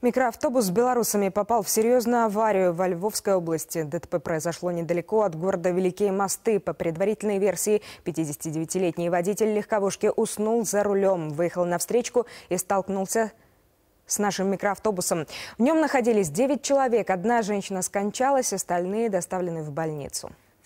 Микроавтобус с белорусами попал в серьезную аварию во Львовской области. ДТП произошло недалеко от города Великие Мосты. По предварительной версии, 59-летний водитель легковушки уснул за рулем, выехал на встречку и столкнулся с нашим микроавтобусом. В нем находились 9 человек. Одна женщина скончалась, остальные доставлены в больницу.